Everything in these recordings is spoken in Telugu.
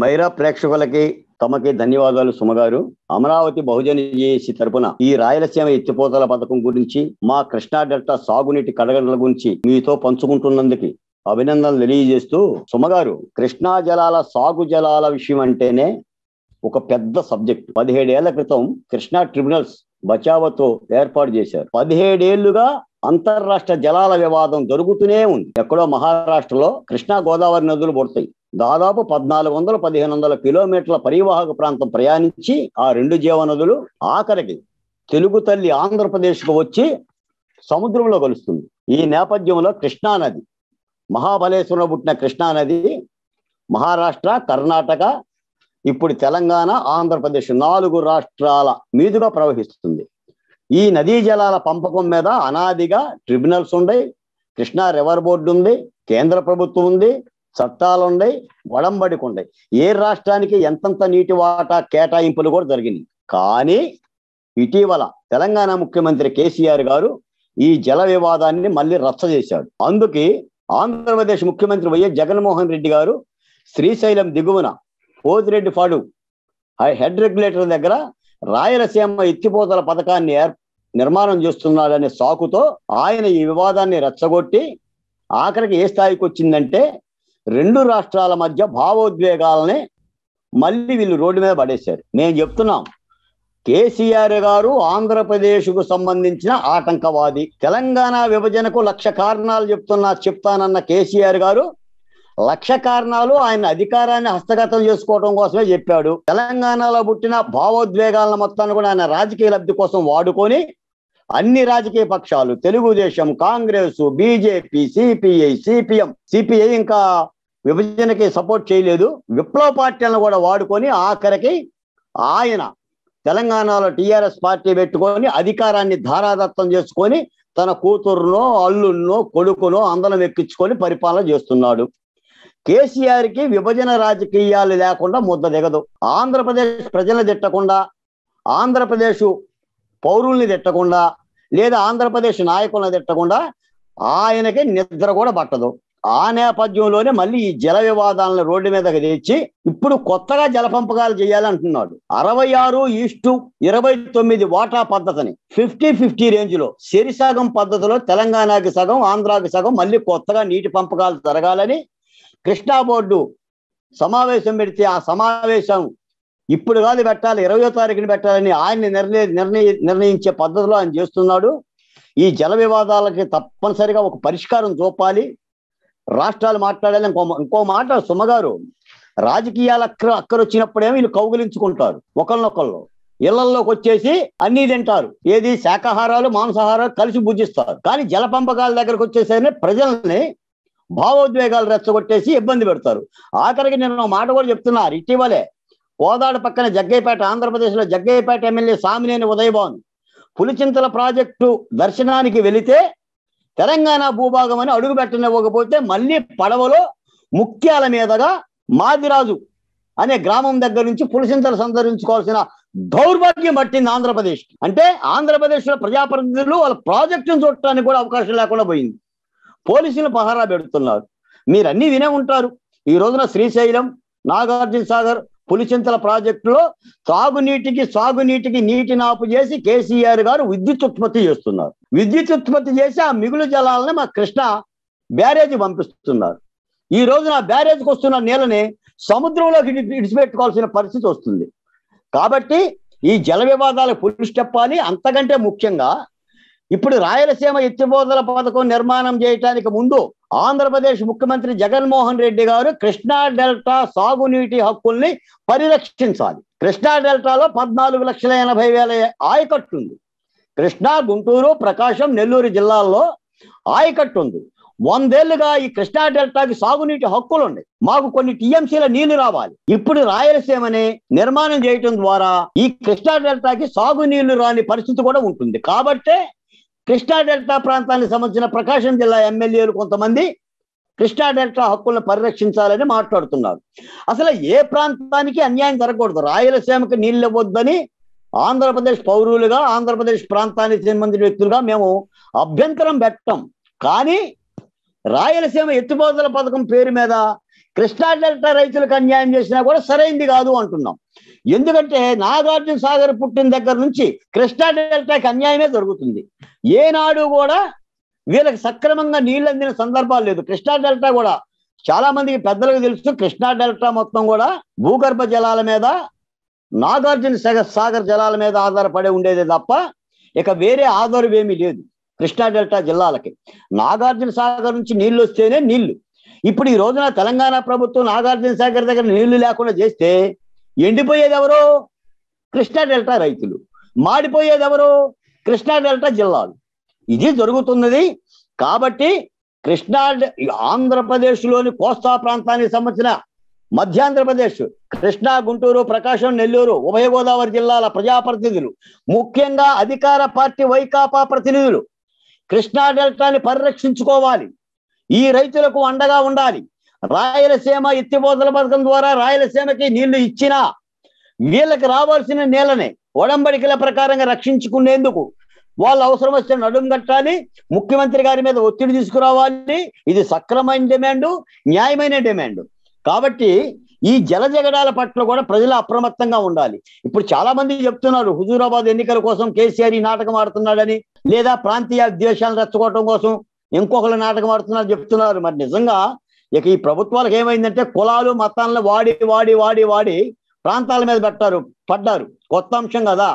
మైరా ప్రేక్షకులకి తమకి ధన్యవాదాలు సుమగారు అమరావతి బహుజన జేఏసీ తరపున ఈ రాయలసీమ ఎత్తిపోతల పథకం గురించి మా కృష్ణా డెల్టా సాగునీటి కడగడల గురించి మీతో పంచుకుంటున్నందుకు అభినందనలు తెలియజేస్తూ సుమగారు కృష్ణా జలాల సాగు జలాల విషయం అంటేనే ఒక పెద్ద సబ్జెక్ట్ పదిహేడేళ్ల క్రితం కృష్ణా ట్రిబ్యునల్స్ బచావతో ఏర్పాటు చేశారు పదిహేడేళ్లుగా అంతర్రాష్ట్ర జలాల వివాదం జరుగుతూనే ఉంది ఎక్కడో మహారాష్ట్రలో కృష్ణా గోదావరి నదులు పుడతాయి దాదాపు పద్నాలుగు వందల పదిహేను వందల కిలోమీటర్ల పరివాహక ప్రాంతం ప్రయాణించి ఆ రెండు జీవనదులు ఆఖరికి తెలుగు తల్లి ఆంధ్రప్రదేశ్కు వచ్చి సముద్రంలో కలుస్తుంది ఈ నేపథ్యంలో కృష్ణానది మహాబలేశ్వరంలో పుట్టిన కృష్ణానది మహారాష్ట్ర కర్ణాటక ఇప్పుడు తెలంగాణ ఆంధ్రప్రదేశ్ నాలుగు రాష్ట్రాల మీదుగా ప్రవహిస్తుంది ఈ నదీ జలాల పంపకం మీద అనాదిగా ట్రిబ్యునల్స్ ఉన్నాయి కృష్ణా రివర్ బోర్డు ఉంది కేంద్ర ప్రభుత్వం ఉంది చట్టాలు ఉండే వడంబడికి ఏ రాష్ట్రానికి ఎంతంత నీటి వాటా కేటాయింపులు కూడా జరిగింది కానీ ఇటీవల తెలంగాణ ముఖ్యమంత్రి కేసీఆర్ గారు ఈ జల వివాదాన్ని మళ్ళీ రచ్చ చేశాడు అందుకే ఆంధ్రప్రదేశ్ ముఖ్యమంత్రి వైఎస్ జగన్మోహన్ రెడ్డి గారు శ్రీశైలం దిగువన పోతిరెడ్డి ఫాడు హెడ్ రెగ్యులేటర్ దగ్గర రాయలసీమ ఎత్తిపోతల పథకాన్ని ఏర్ప నిర్మాణం చేస్తున్నాడనే సాకుతో ఆయన ఈ వివాదాన్ని రెచ్చగొట్టి ఆఖరికి ఏ స్థాయికి వచ్చిందంటే రెండు రాష్ట్రాల మధ్య భావోద్వేగాలని మళ్ళీ వీళ్ళు రోడ్డు మీద పడేశారు నేను చెప్తున్నాం కేసీఆర్ గారు ఆంధ్రప్రదేశ్కు సంబంధించిన ఆటంకవాది తెలంగాణ విభజనకు లక్ష కారణాలు చెప్తున్నా చెప్తానన్న కేసీఆర్ గారు లక్ష కారణాలు ఆయన అధికారాన్ని హస్తగతం చేసుకోవడం కోసమే చెప్పాడు తెలంగాణలో పుట్టిన భావోద్వేగాలను మొత్తాన్ని కూడా ఆయన రాజకీయ లబ్ధి కోసం వాడుకొని అన్ని రాజకీయ పక్షాలు Telugu Desam Congress BJP CPI CPM CPI ఇంకా విభజనకి సపోర్ట్ చేయలేదు విప్లవ పార్టీలను కూడా వాడుకొని ఆఖరికి ఆయన తెలంగాణలో టీఆర్ఎస్ పార్టీ పెట్టుకొని అధికారాన్ని ధారాదత్తం చేసుకొని తన కూతురునో అల్లున్నో కొడుకునో అందరం ఎక్కించుకొని పరిపాలన చేస్తున్నాడు కేసీఆర్కి విభజన రాజకీయాలు లేకుండా ముద్ద దిగదు ఆంధ్రప్రదేశ్ ప్రజలను తిట్టకుండా ఆంధ్రప్రదేశ్ పౌరుల్ని తిట్టకుండా లేదా ఆంధ్రప్రదేశ్ నాయకులను తిట్టకుండా ఆయనకి నిద్ర కూడా పట్టదు ఆ నేపథ్యంలోనే మళ్ళీ ఈ జల వివాదాలను రోడ్డు మీదకి తెచ్చి ఇప్పుడు కొత్తగా జల పంపకాలు చేయాలంటున్నాడు అరవై ఆరు ఈస్టు ఇరవై తొమ్మిది వాటా పద్ధతిని ఫిఫ్టీ ఫిఫ్టీ రేంజ్ లో సిరిసాగం పద్ధతిలో తెలంగాణకి సగం ఆంధ్రాకి సగం మళ్ళీ కొత్తగా నీటి పంపకాలు జరగాలని కృష్ణా బోర్డు సమావేశం పెడితే ఆ సమావేశం ఇప్పుడు కాదు పెట్టాలి ఇరవయో తారీఖుని పెట్టాలని ఆయన నిర్ణయ నిర్ణయ నిర్ణయించే పద్ధతిలో ఆయన చేస్తున్నాడు ఈ జల వివాదాలకి తప్పనిసరిగా ఒక పరిష్కారం చూపాలి రాష్ట్రాలు మాట్లాడాలి ఇంకో ఇంకో మాట సుమ్మగారు రాజకీయాలు అక్కడ వచ్చినప్పుడేమో వీళ్ళు కౌగులించుకుంటారు ఒకళ్ళనొకళ్ళు ఇళ్లలోకి వచ్చేసి అన్ని తింటారు ఏది శాకాహారాలు మాంసాహారాలు కలిసి భుజిస్తారు కానీ జల పంపకాల దగ్గరకు వచ్చేసరిని ప్రజల్ని భావోద్వేగాలు రెచ్చగొట్టేసి ఇబ్బంది పెడతారు ఆఖరికి నేను మాట కూడా చెప్తున్నారు ఇటీవలే కోదాడ పక్కన జగ్గైపేట ఆంధ్రప్రదేశ్లో జగ్గైపేట ఎమ్మెల్యే సామినేని ఉదయభవన్ పులిచింతల ప్రాజెక్టు దర్శనానికి వెళితే తెలంగాణ భూభాగం అని అడుగు పెట్టనివ్వకపోతే మళ్ళీ పడవలో ముఖ్యాల మీదగా మాదిరాజు అనే గ్రామం దగ్గర నుంచి పులిచింతలు సందర్శించుకోవాల్సిన దౌర్భాగ్యం పట్టింది ఆంధ్రప్రదేశ్ అంటే ఆంధ్రప్రదేశ్లో ప్రజాప్రతినిధులు వాళ్ళ ప్రాజెక్టును చూడటానికి కూడా అవకాశం లేకుండా పోయింది పోలీసులు పహారా పెడుతున్నారు మీరు వినే ఉంటారు ఈ రోజున శ్రీశైలం నాగార్జున సాగర్ పులిచింతల ప్రాజెక్టులో తాగునీటికి సాగునీటికి నీటిని ఆపు చేసి కేసీఆర్ గారు విద్యుత్ ఉత్పత్తి చేస్తున్నారు విద్యుత్ ఉత్పత్తి చేసి ఆ మిగులు జలాలని మా కృష్ణ బ్యారేజ్ పంపిస్తున్నారు ఈ రోజు నా బ్యారేజ్కి వస్తున్న నీళ్ళని సముద్రంలోకి ఇడిచిపెట్టుకోవాల్సిన పరిస్థితి వస్తుంది కాబట్టి ఈ జల వివాదాలు పురుషు చెప్పాలి అంతకంటే ముఖ్యంగా ఇప్పుడు రాయలసీమ ఎత్తిపోతల పథకం నిర్మాణం చేయటానికి ముందు ఆంధ్రప్రదేశ్ ముఖ్యమంత్రి జగన్మోహన్ రెడ్డి గారు కృష్ణా డెల్టా సాగునీటి హక్కుల్ని పరిరక్షించాలి కృష్ణా డెల్టాలో పద్నాలుగు లక్షల ఎనభై వేల ఆయకట్టు ఉంది కృష్ణా గుంటూరు ప్రకాశం నెల్లూరు జిల్లాల్లో ఆయకట్టు ఉంది వందేళ్లుగా ఈ కృష్ణా డెల్టాకి సాగునీటి హక్కులు ఉన్నాయి మాకు కొన్ని టీఎంసీల నీళ్లు రావాలి ఇప్పుడు రాయలసీమని నిర్మాణం చేయటం ద్వారా ఈ కృష్ణా డెల్టాకి సాగునీళ్లు రాని పరిస్థితి కూడా ఉంటుంది కాబట్టే కృష్ణా డెల్టా ప్రాంతానికి సంబంధించిన ప్రకాశం జిల్లా ఎమ్మెల్యేలు కొంతమంది కృష్ణా డెల్టా హక్కులను పరిరక్షించాలని మాట్లాడుతున్నారు అసలు ఏ ప్రాంతానికి అన్యాయం జరగకూడదు రాయలసీమకి నీళ్ళు ఇవ్వద్దని ఆంధ్రప్రదేశ్ పౌరులుగా ఆంధ్రప్రదేశ్ ప్రాంతానికి సంబంధించిన వ్యక్తులుగా మేము అభ్యంతరం పెట్టం కానీ రాయలసీమ ఎత్తుబోతల పథకం పేరు మీద కృష్ణా డెల్టా రైతులకు అన్యాయం చేసినా కూడా సరైంది కాదు అంటున్నాం ఎందుకంటే నాగార్జున సాగర్ పుట్టిన దగ్గర నుంచి కృష్ణా డెల్టాకి అన్యాయమే జరుగుతుంది ఏనాడు కూడా వీళ్ళకి సక్రమంగా నీళ్ళు అందిన సందర్భాలు లేదు కృష్ణా డెల్టా కూడా చాలా మందికి పెద్దలకు తెలుసు కృష్ణా డెల్టా మొత్తం కూడా భూగర్భ జలాల మీద నాగార్జున సాగర్ సాగర్ జలాల మీద ఆధారపడి ఉండేదే తప్ప ఇక వేరే ఆధారం ఏమీ లేదు కృష్ణా డెల్టా జిల్లాలకి నాగార్జున సాగర్ నుంచి నీళ్ళు వస్తేనే నీళ్లు ఇప్పుడు ఈ రోజున తెలంగాణ ప్రభుత్వం నాగార్జున సాగర్ దగ్గర నీళ్లు లేకుండా చేస్తే ఎండిపోయేది ఎవరు కృష్ణా డెల్టా రైతులు మాడిపోయేది ఎవరు కృష్ణా డెల్టా జిల్లాలు ఇది జరుగుతున్నది కాబట్టి కృష్ణా ఆంధ్రప్రదేశ్లోని కోస్తా ప్రాంతానికి సంబంధించిన మధ్యాంధ్రప్రదేశ్ కృష్ణా గుంటూరు ప్రకాశం నెల్లూరు ఉభయ గోదావరి జిల్లాల ప్రజాప్రతినిధులు ముఖ్యంగా అధికార పార్టీ వైకాపా ప్రతినిధులు కృష్ణా డెల్టాని పరిరక్షించుకోవాలి ఈ రైతులకు అండగా ఉండాలి రాయలసీమ ఎత్తిపోతల పథకం ద్వారా రాయలసీమకి నీళ్లు ఇచ్చినా వీళ్ళకి రావాల్సిన నీళ్ళని ఒడంబడికల ప్రకారంగా రక్షించుకునేందుకు వాళ్ళు అవసరం వస్తే నడుం కట్టాలి ముఖ్యమంత్రి గారి మీద ఒత్తిడి తీసుకురావాలి ఇది సక్రమైన డిమాండ్ న్యాయమైన డిమాండ్ కాబట్టి ఈ జల జగడాల పట్ల కూడా ప్రజలు అప్రమత్తంగా ఉండాలి ఇప్పుడు చాలా మంది చెప్తున్నారు హుజూరాబాద్ ఎన్నికల కోసం కేసీఆర్ ఈ నాటకం ఆడుతున్నాడని లేదా ప్రాంతీయ ద్వేషాలు రెచ్చగొట్టడం కోసం ఇంకొకరు నాటకం ఆడుతున్నారు చెప్తున్నారు మరి నిజంగా ఇక ఈ ప్రభుత్వాలకు ఏమైందంటే కులాలు మతాలను వాడి వాడి వాడి వాడి ప్రాంతాల మీద పెట్టారు పడ్డారు కొత్త అంశం కదా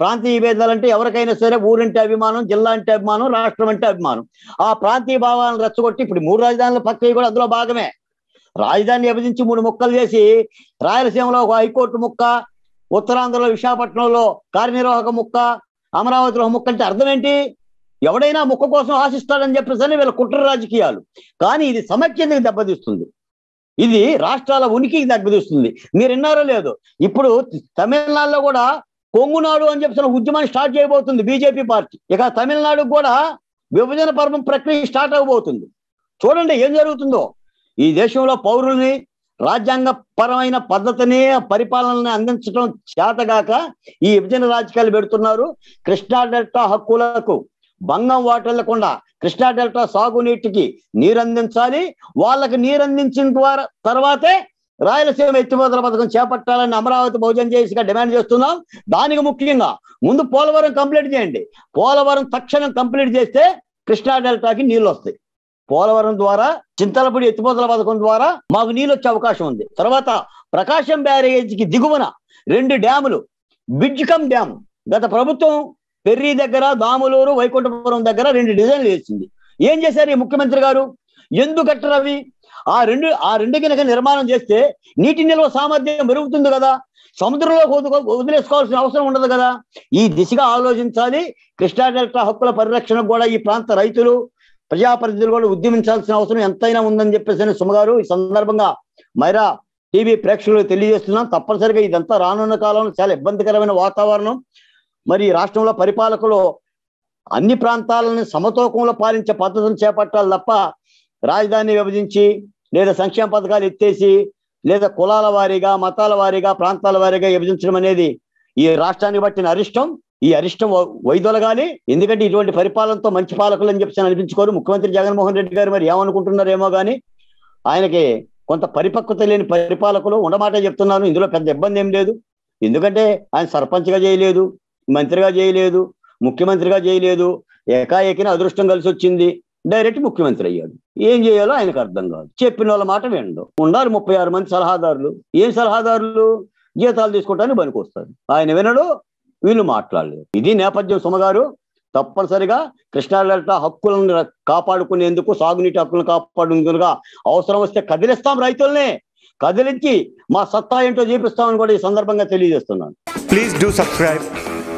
ప్రాంతీయ అంటే ఎవరికైనా సరే ఊరంటే అభిమానం జిల్లా అంటే అభిమానం రాష్ట్రం అంటే అభిమానం ఆ ప్రాంతీయ భావాలను రెచ్చగొట్టి ఇప్పుడు మూడు రాజధానుల పక్కవి కూడా అందులో భాగమే రాజధాని విభజించి మూడు ముక్కలు చేసి రాయలసీమలో ఒక హైకోర్టు ముక్క ఉత్తరాంధ్రలో విశాఖపట్నంలో కార్యనిర్వాహక ముక్క అమరావతిలో ముక్క అంటే అర్థం ఏంటి ఎవడైనా ముక్క కోసం ఆశిస్తాడని చెప్పేసి వీళ్ళ కుట్ర రాజకీయాలు కానీ ఇది సమైక్యతకి దెబ్బతీస్తుంది ఇది రాష్ట్రాల ఉనికికి దెబ్బతీస్తుంది మీరు విన్నారో లేదు ఇప్పుడు తమిళనాడులో కూడా కొంగునాడు అని చెప్పిన ఉద్యమాన్ని స్టార్ట్ చేయబోతుంది బీజేపీ పార్టీ ఇక తమిళనాడు కూడా విభజన పర్వం ప్రక్రియ స్టార్ట్ అవ్వబోతుంది చూడండి ఏం జరుగుతుందో ఈ దేశంలో పౌరుల్ని రాజ్యాంగపరమైన పద్ధతిని పరిపాలనని అందించడం చేతగాక ఈ విభజన రాజకీయాలు పెడుతున్నారు కృష్ణా డెల్టా హక్కులకు బంగం వాటెళ్లకుండా కృష్ణా డెల్టా సాగునీటికి నీరందించాలి వాళ్ళకి నీరందించిన ద్వారా తర్వాతే రాయలసీమ ఎత్తిపోతల పథకం చేపట్టాలని అమరావతి భోజనం చేసిగా డిమాండ్ చేస్తున్నాం దానికి ముఖ్యంగా ముందు పోలవరం కంప్లీట్ చేయండి పోలవరం తక్షణం కంప్లీట్ చేస్తే కృష్ణా డెల్టాకి నీళ్ళు వస్తాయి పోలవరం ద్వారా చింతలపూడి ఎత్తిపోతల పథకం ద్వారా మాకు నీళ్ళు వచ్చే అవకాశం ఉంది తర్వాత ప్రకాశం బ్యారేజీకి దిగువన రెండు డ్యాములు బిడ్జికం డ్యామ్ గత ప్రభుత్వం పెర్రి దగ్గర దాములూరు వైకుంఠపురం దగ్గర రెండు డిజైన్లు వేసింది ఏం చేశారు ఈ ముఖ్యమంత్రి గారు ఎందుకు కట్టరు అవి ఆ రెండు ఆ రెండు కనుక నిర్మాణం చేస్తే నీటి నిల్వ సామర్థ్యం పెరుగుతుంది కదా సముద్రంలో వదిలేసుకోవాల్సిన అవసరం ఉండదు కదా ఈ దిశగా ఆలోచించాలి కృష్ణా డెల్టా హక్కుల పరిరక్షణ కూడా ఈ ప్రాంత రైతులు ప్రజాప్రతినిధులు కూడా ఉద్యమించాల్సిన అవసరం ఎంతైనా ఉందని చెప్పేసి సుమగారు ఈ సందర్భంగా మైరా టీవీ ప్రేక్షకులు తెలియజేస్తున్నాం తప్పనిసరిగా ఇదంతా రానున్న కాలంలో చాలా ఇబ్బందికరమైన వాతావరణం మరి రాష్ట్రంలో పరిపాలకులు అన్ని ప్రాంతాలను సమతూకంలో పాలించే పద్ధతులు చేపట్టాలి తప్ప రాజధాని విభజించి లేదా సంక్షేమ పథకాలు ఎత్తేసి లేదా కులాల వారీగా మతాల వారీగా ప్రాంతాల వారీగా విభజించడం అనేది ఈ రాష్ట్రానికి పట్టిన అరిష్టం ఈ అరిష్టం వైదొలగాలి ఎందుకంటే ఇటువంటి పరిపాలనతో మంచి పాలకులు అని చెప్పి అనిపించుకోరు ముఖ్యమంత్రి జగన్మోహన్ రెడ్డి గారు మరి ఏమనుకుంటున్నారేమో కానీ ఆయనకి కొంత పరిపక్వత లేని పరిపాలకులు ఉండమాట చెప్తున్నాను ఇందులో పెద్ద ఇబ్బంది ఏం లేదు ఎందుకంటే ఆయన సర్పంచ్గా చేయలేదు మంత్రిగా చేయలేదు ముఖ్యమంత్రిగా చేయలేదు ఏకాఏకిన అదృష్టం కలిసి వచ్చింది డైరెక్ట్ ముఖ్యమంత్రి అయ్యాడు ఏం చేయాలో ఆయనకు అర్థం కాదు చెప్పిన వాళ్ళ మాట వినడు ఉన్నారు ముప్పై ఆరు మంది సలహాదారులు ఏం సలహాదారులు జీతాలు తీసుకోవటానికి పనికొస్తారు ఆయన వినడు వీళ్ళు మాట్లాడలేదు ఇది నేపథ్యం సుమగారు తప్పనిసరిగా కృష్ణా డెల్టా హక్కులను కాపాడుకునేందుకు సాగునీటి హక్కులను కాపాడుకునేందుకు అవసరం వస్తే కదిలిస్తాం రైతులనే కదిలించి మా సత్తా ఏంటో చూపిస్తామని కూడా ఈ సందర్భంగా తెలియజేస్తున్నాను ప్లీజ్ డూ సబ్స్క్రైబ్